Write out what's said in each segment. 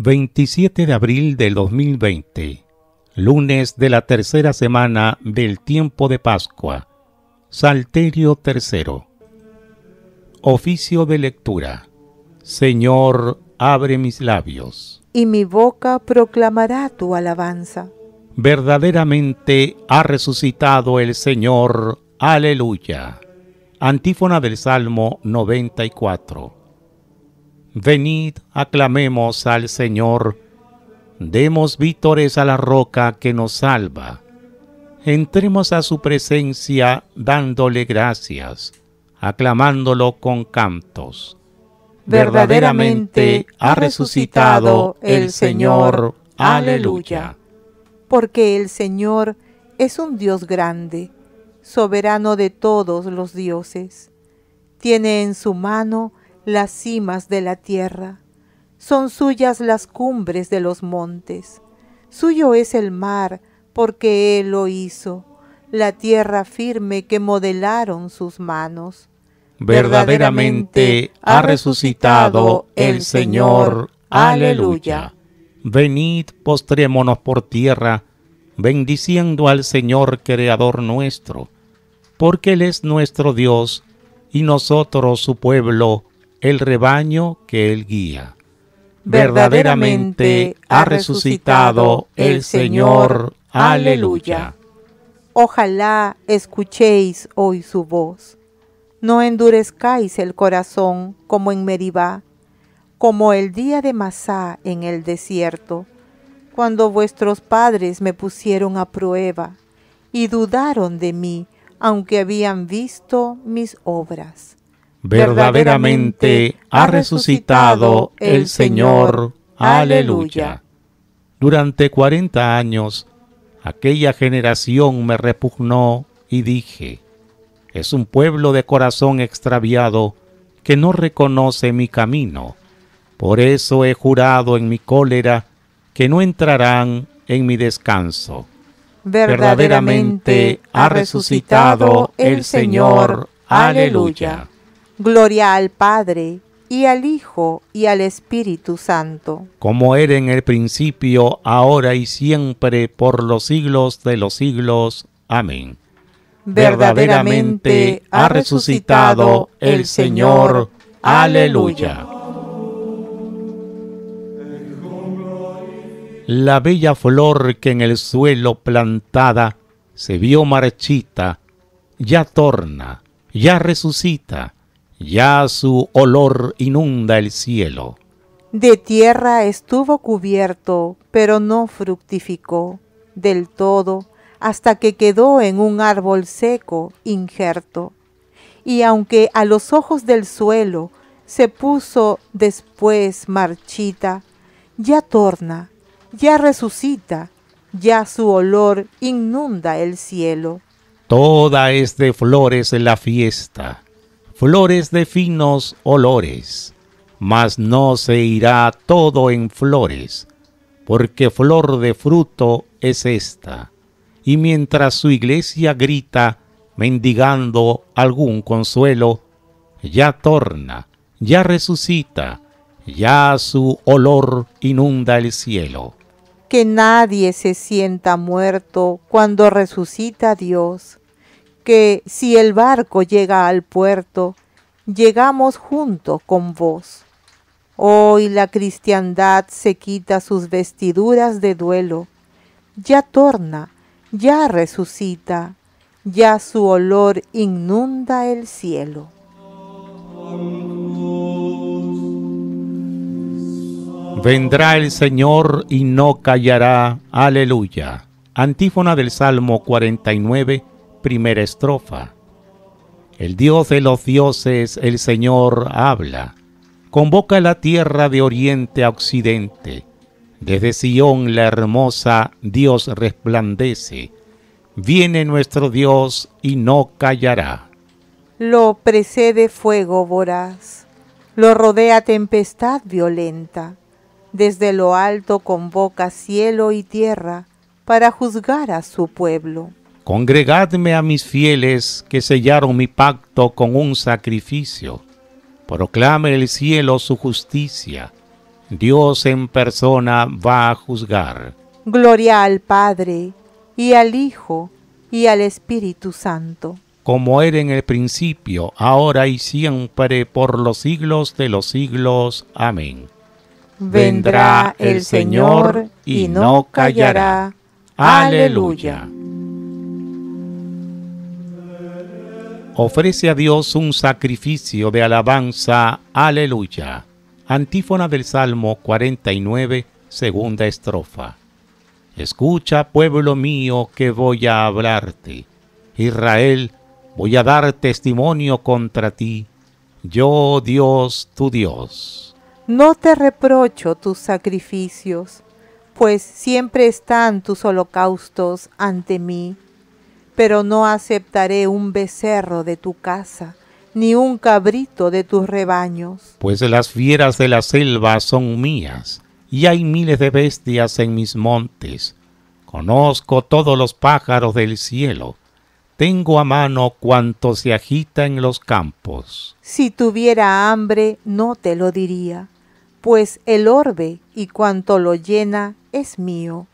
27 de abril del 2020, lunes de la tercera semana del tiempo de Pascua, Salterio tercero. Oficio de lectura. Señor, abre mis labios. Y mi boca proclamará tu alabanza. Verdaderamente ha resucitado el Señor. Aleluya. Antífona del Salmo 94. Venid, aclamemos al Señor, demos vítores a la roca que nos salva. Entremos a su presencia dándole gracias, aclamándolo con cantos. Verdaderamente ha resucitado el Señor. Aleluya. Porque el Señor es un Dios grande, soberano de todos los dioses. Tiene en su mano las cimas de la tierra, son suyas las cumbres de los montes, suyo es el mar porque él lo hizo, la tierra firme que modelaron sus manos. Verdaderamente ha resucitado el Señor. Aleluya. Venid, postrémonos por tierra, bendiciendo al Señor Creador nuestro, porque Él es nuestro Dios y nosotros su pueblo el rebaño que él guía. Verdaderamente ha resucitado el Señor. Aleluya. Ojalá escuchéis hoy su voz. No endurezcáis el corazón como en Meribá, como el día de Masá en el desierto, cuando vuestros padres me pusieron a prueba y dudaron de mí, aunque habían visto mis obras verdaderamente ha resucitado el Señor. Aleluya. Durante cuarenta años, aquella generación me repugnó y dije, es un pueblo de corazón extraviado que no reconoce mi camino. Por eso he jurado en mi cólera que no entrarán en mi descanso. Verdaderamente ha resucitado el Señor. Aleluya. Gloria al Padre, y al Hijo, y al Espíritu Santo. Como era en el principio, ahora y siempre, por los siglos de los siglos. Amén. Verdaderamente ha resucitado el Señor. Aleluya. La bella flor que en el suelo plantada se vio marchita, ya torna, ya resucita ya su olor inunda el cielo. De tierra estuvo cubierto, pero no fructificó del todo hasta que quedó en un árbol seco, injerto. Y aunque a los ojos del suelo se puso después marchita, ya torna, ya resucita, ya su olor inunda el cielo. Toda es de flores la fiesta, flores de finos olores, mas no se irá todo en flores, porque flor de fruto es esta. Y mientras su iglesia grita, mendigando algún consuelo, ya torna, ya resucita, ya su olor inunda el cielo. Que nadie se sienta muerto cuando resucita Dios que si el barco llega al puerto, llegamos junto con vos. Hoy la cristiandad se quita sus vestiduras de duelo, ya torna, ya resucita, ya su olor inunda el cielo. Vendrá el Señor y no callará. Aleluya. Antífona del Salmo 49 primera estrofa. El Dios de los dioses, el Señor, habla. Convoca la tierra de oriente a occidente. Desde Sion la hermosa Dios resplandece. Viene nuestro Dios y no callará. Lo precede fuego voraz, lo rodea tempestad violenta. Desde lo alto convoca cielo y tierra para juzgar a su pueblo. Congregadme a mis fieles que sellaron mi pacto con un sacrificio. Proclame el cielo su justicia. Dios en persona va a juzgar. Gloria al Padre, y al Hijo, y al Espíritu Santo. Como era en el principio, ahora y siempre, por los siglos de los siglos. Amén. Vendrá el Señor y no callará. Aleluya. ofrece a Dios un sacrificio de alabanza. Aleluya. Antífona del Salmo 49, segunda estrofa. Escucha, pueblo mío, que voy a hablarte. Israel, voy a dar testimonio contra ti. Yo, Dios, tu Dios. No te reprocho tus sacrificios, pues siempre están tus holocaustos ante mí pero no aceptaré un becerro de tu casa, ni un cabrito de tus rebaños. Pues las fieras de la selva son mías, y hay miles de bestias en mis montes. Conozco todos los pájaros del cielo, tengo a mano cuanto se agita en los campos. Si tuviera hambre, no te lo diría, pues el orbe y cuanto lo llena es mío.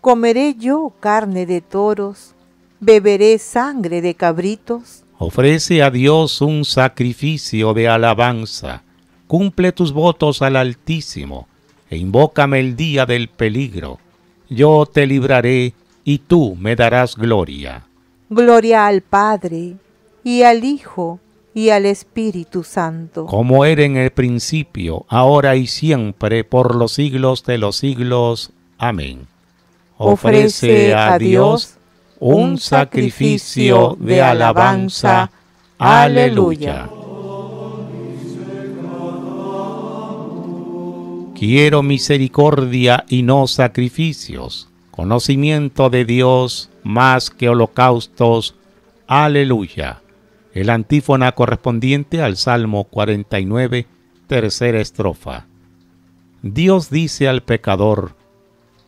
Comeré yo carne de toros, beberé sangre de cabritos. Ofrece a Dios un sacrificio de alabanza. Cumple tus votos al Altísimo e invócame el día del peligro. Yo te libraré y tú me darás gloria. Gloria al Padre y al Hijo y al Espíritu Santo. Como era en el principio, ahora y siempre, por los siglos de los siglos. Amén. Ofrece, Ofrece a Dios un sacrificio de alabanza. Aleluya. Quiero misericordia y no sacrificios, conocimiento de Dios más que holocaustos. Aleluya. El antífona correspondiente al Salmo 49, tercera estrofa. Dios dice al pecador,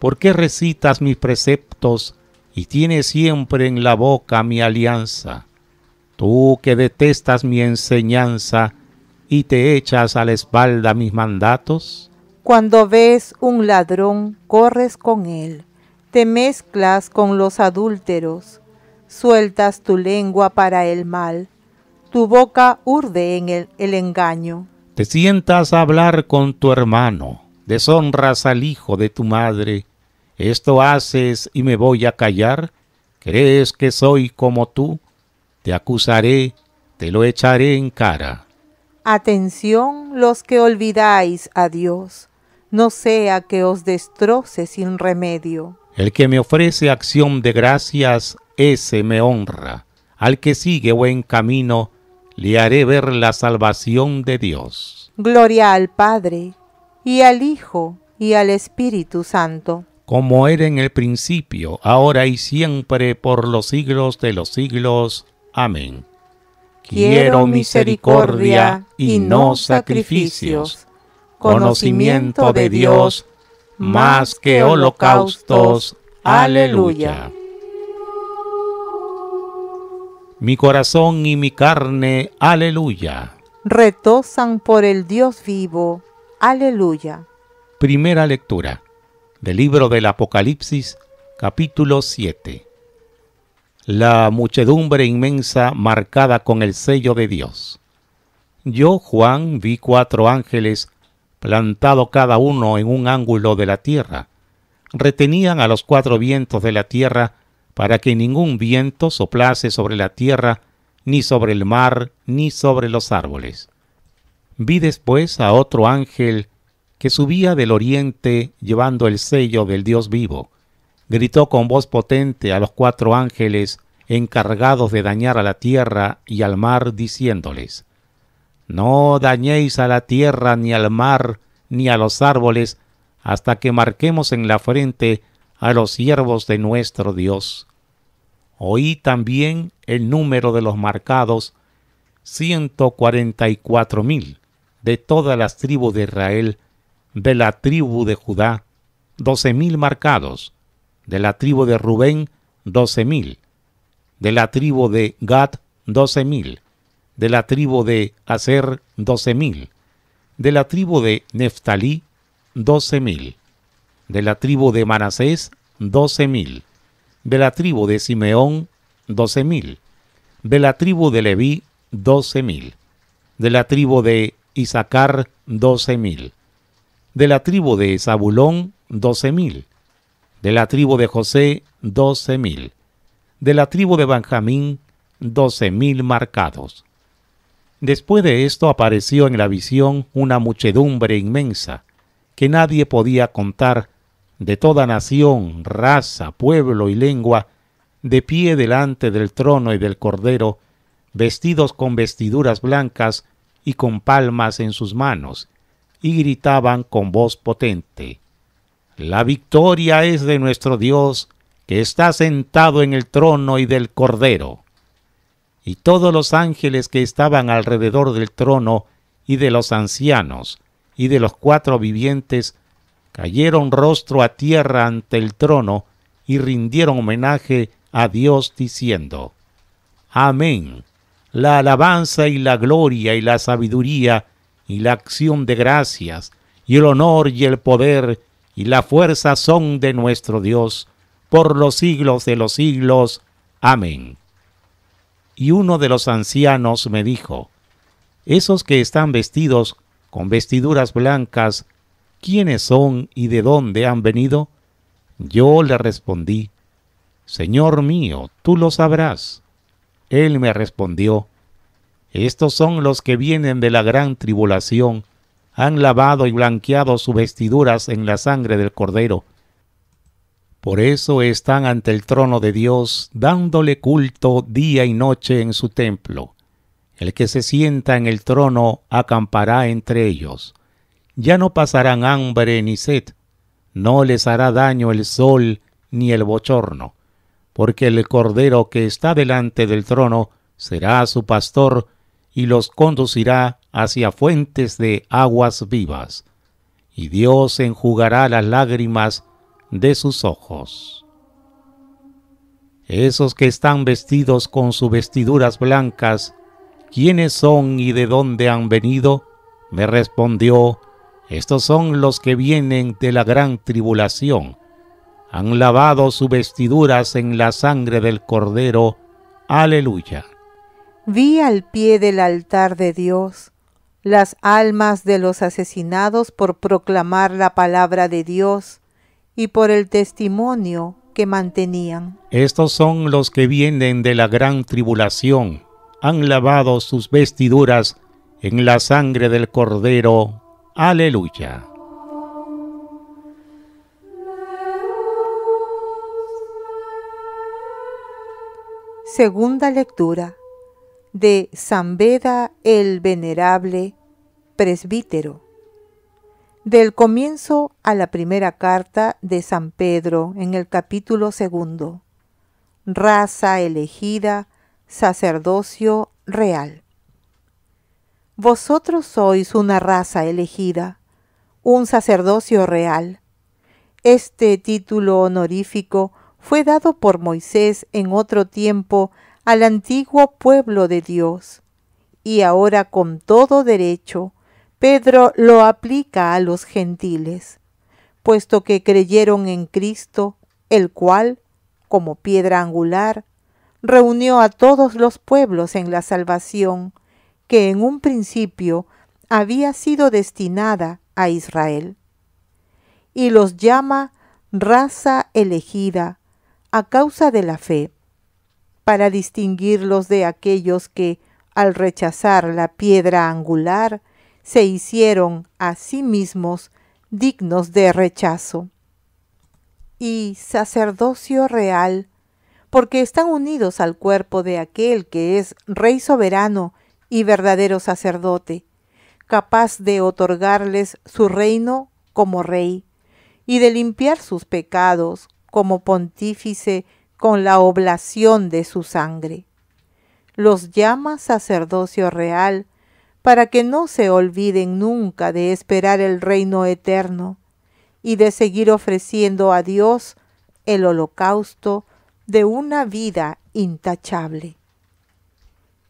¿por qué recitas mis preceptos y tiene siempre en la boca mi alianza. Tú que detestas mi enseñanza y te echas a la espalda mis mandatos. Cuando ves un ladrón, corres con él, te mezclas con los adúlteros, sueltas tu lengua para el mal, tu boca urde en el, engaño. Te sientas a hablar con tu hermano, deshonras al hijo de tu madre, esto haces y me voy a callar. ¿Crees que soy como tú? Te acusaré, te lo echaré en cara. Atención los que olvidáis a Dios, no sea que os destroce sin remedio. El que me ofrece acción de gracias, ese me honra. Al que sigue buen camino, le haré ver la salvación de Dios. Gloria al Padre, y al Hijo, y al Espíritu Santo como era en el principio, ahora y siempre, por los siglos de los siglos. Amén. Quiero misericordia y no sacrificios, conocimiento de Dios más que holocaustos. Aleluya. Mi corazón y mi carne, aleluya. Retosan por el Dios vivo, aleluya. Primera lectura del libro del Apocalipsis capítulo 7. La muchedumbre inmensa marcada con el sello de Dios. Yo, Juan, vi cuatro ángeles plantado cada uno en un ángulo de la tierra. Retenían a los cuatro vientos de la tierra para que ningún viento soplase sobre la tierra, ni sobre el mar, ni sobre los árboles. Vi después a otro ángel que subía del oriente llevando el sello del Dios vivo, gritó con voz potente a los cuatro ángeles encargados de dañar a la tierra y al mar, diciéndoles, No dañéis a la tierra ni al mar ni a los árboles, hasta que marquemos en la frente a los siervos de nuestro Dios. Oí también el número de los marcados, ciento cuarenta y cuatro mil, de todas las tribus de Israel, de la tribu de Judá, doce mil marcados, de la tribu de Rubén, doce mil, de la tribu de Gad, doce mil, de la tribu de Aser, doce mil, de la tribu de Neftalí, doce mil, de la tribu de Manasés, doce mil, de la tribu de Simeón, doce mil, de la tribu de Leví, doce mil, de la tribu de Isaacar, doce mil, de la tribu de Zabulón, doce mil, de la tribu de José, doce mil, de la tribu de Benjamín, doce mil marcados. Después de esto apareció en la visión una muchedumbre inmensa, que nadie podía contar, de toda nación, raza, pueblo y lengua, de pie delante del trono y del cordero, vestidos con vestiduras blancas y con palmas en sus manos, y gritaban con voz potente, La victoria es de nuestro Dios, que está sentado en el trono y del Cordero. Y todos los ángeles que estaban alrededor del trono y de los ancianos y de los cuatro vivientes cayeron rostro a tierra ante el trono y rindieron homenaje a Dios diciendo, Amén. La alabanza y la gloria y la sabiduría y la acción de gracias, y el honor y el poder y la fuerza son de nuestro Dios, por los siglos de los siglos. Amén. Y uno de los ancianos me dijo, Esos que están vestidos con vestiduras blancas, ¿quiénes son y de dónde han venido? Yo le respondí, Señor mío, tú lo sabrás. Él me respondió, estos son los que vienen de la gran tribulación, han lavado y blanqueado sus vestiduras en la sangre del Cordero. Por eso están ante el trono de Dios, dándole culto día y noche en su templo. El que se sienta en el trono acampará entre ellos. Ya no pasarán hambre ni sed, no les hará daño el sol ni el bochorno, porque el Cordero que está delante del trono será su pastor, y los conducirá hacia fuentes de aguas vivas, y Dios enjugará las lágrimas de sus ojos. Esos que están vestidos con sus vestiduras blancas, ¿quiénes son y de dónde han venido? Me respondió, estos son los que vienen de la gran tribulación. Han lavado sus vestiduras en la sangre del Cordero. Aleluya vi al pie del altar de Dios las almas de los asesinados por proclamar la palabra de Dios y por el testimonio que mantenían. Estos son los que vienen de la gran tribulación, han lavado sus vestiduras en la sangre del Cordero. Aleluya. Segunda lectura de San Beda el Venerable Presbítero. Del comienzo a la primera carta de San Pedro en el capítulo segundo. Raza elegida, sacerdocio real. Vosotros sois una raza elegida, un sacerdocio real. Este título honorífico fue dado por Moisés en otro tiempo al antiguo pueblo de Dios. Y ahora con todo derecho, Pedro lo aplica a los gentiles, puesto que creyeron en Cristo, el cual, como piedra angular, reunió a todos los pueblos en la salvación que en un principio había sido destinada a Israel. Y los llama raza elegida a causa de la fe para distinguirlos de aquellos que, al rechazar la piedra angular, se hicieron a sí mismos dignos de rechazo. Y sacerdocio real, porque están unidos al cuerpo de aquel que es Rey soberano y verdadero sacerdote, capaz de otorgarles su reino como rey, y de limpiar sus pecados como pontífice con la oblación de su sangre. Los llama sacerdocio real para que no se olviden nunca de esperar el reino eterno y de seguir ofreciendo a Dios el holocausto de una vida intachable.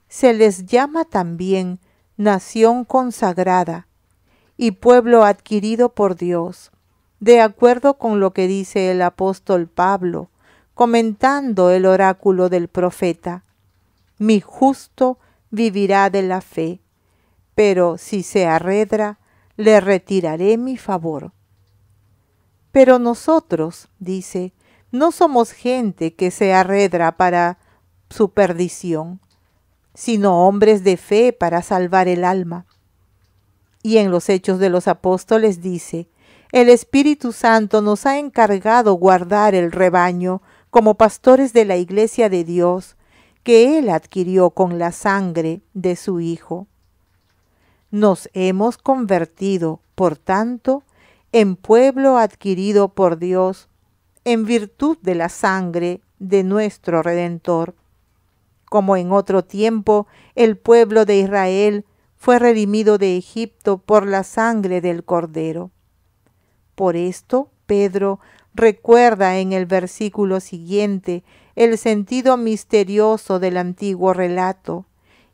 Se les llama también nación consagrada y pueblo adquirido por Dios, de acuerdo con lo que dice el apóstol Pablo comentando el oráculo del profeta. Mi justo vivirá de la fe, pero si se arredra, le retiraré mi favor. Pero nosotros, dice, no somos gente que se arredra para su perdición, sino hombres de fe para salvar el alma. Y en los Hechos de los Apóstoles dice, el Espíritu Santo nos ha encargado guardar el rebaño como pastores de la iglesia de Dios que Él adquirió con la sangre de su Hijo. Nos hemos convertido, por tanto, en pueblo adquirido por Dios, en virtud de la sangre de nuestro Redentor. Como en otro tiempo el pueblo de Israel fue redimido de Egipto por la sangre del Cordero. Por esto, Pedro recuerda en el versículo siguiente el sentido misterioso del antiguo relato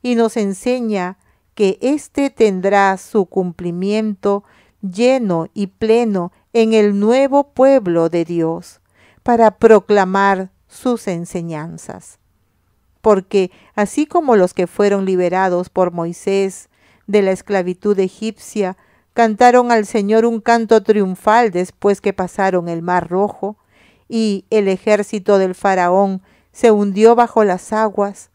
y nos enseña que éste tendrá su cumplimiento lleno y pleno en el nuevo pueblo de Dios para proclamar sus enseñanzas. Porque así como los que fueron liberados por Moisés de la esclavitud egipcia cantaron al Señor un canto triunfal después que pasaron el mar rojo, y el ejército del faraón se hundió bajo las aguas.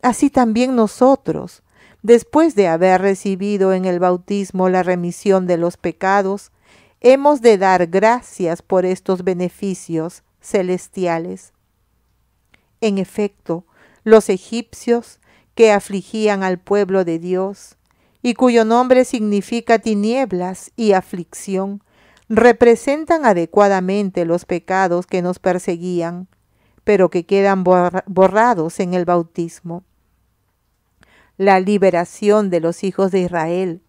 Así también nosotros, después de haber recibido en el bautismo la remisión de los pecados, hemos de dar gracias por estos beneficios celestiales. En efecto, los egipcios que afligían al pueblo de Dios y cuyo nombre significa tinieblas y aflicción, representan adecuadamente los pecados que nos perseguían, pero que quedan borrados en el bautismo. La liberación de los hijos de Israel,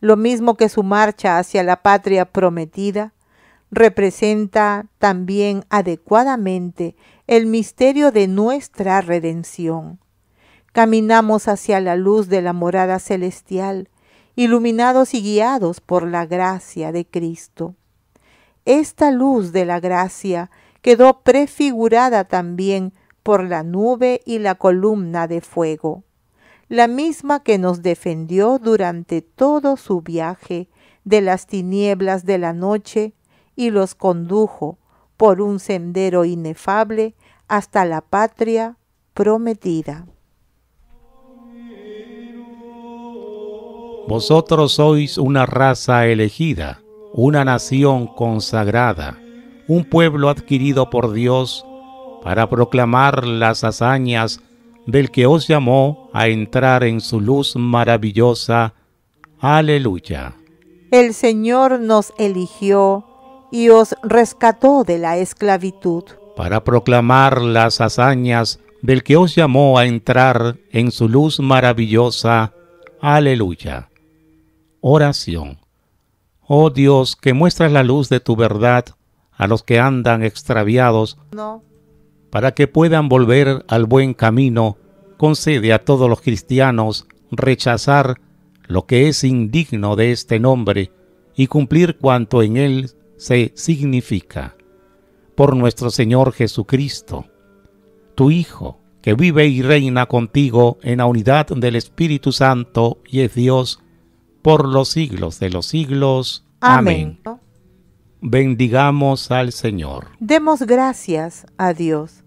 lo mismo que su marcha hacia la patria prometida, representa también adecuadamente el misterio de nuestra redención caminamos hacia la luz de la morada celestial, iluminados y guiados por la gracia de Cristo. Esta luz de la gracia quedó prefigurada también por la nube y la columna de fuego, la misma que nos defendió durante todo su viaje de las tinieblas de la noche y los condujo por un sendero inefable hasta la patria prometida. Vosotros sois una raza elegida, una nación consagrada, un pueblo adquirido por Dios para proclamar las hazañas del que os llamó a entrar en su luz maravillosa. Aleluya. El Señor nos eligió y os rescató de la esclavitud. Para proclamar las hazañas del que os llamó a entrar en su luz maravillosa. Aleluya. Oración. Oh Dios, que muestras la luz de tu verdad a los que andan extraviados, para que puedan volver al buen camino, concede a todos los cristianos rechazar lo que es indigno de este nombre y cumplir cuanto en él se significa. Por nuestro Señor Jesucristo, tu Hijo, que vive y reina contigo en la unidad del Espíritu Santo y es Dios, por los siglos de los siglos. Amén. Bendigamos al Señor. Demos gracias a Dios.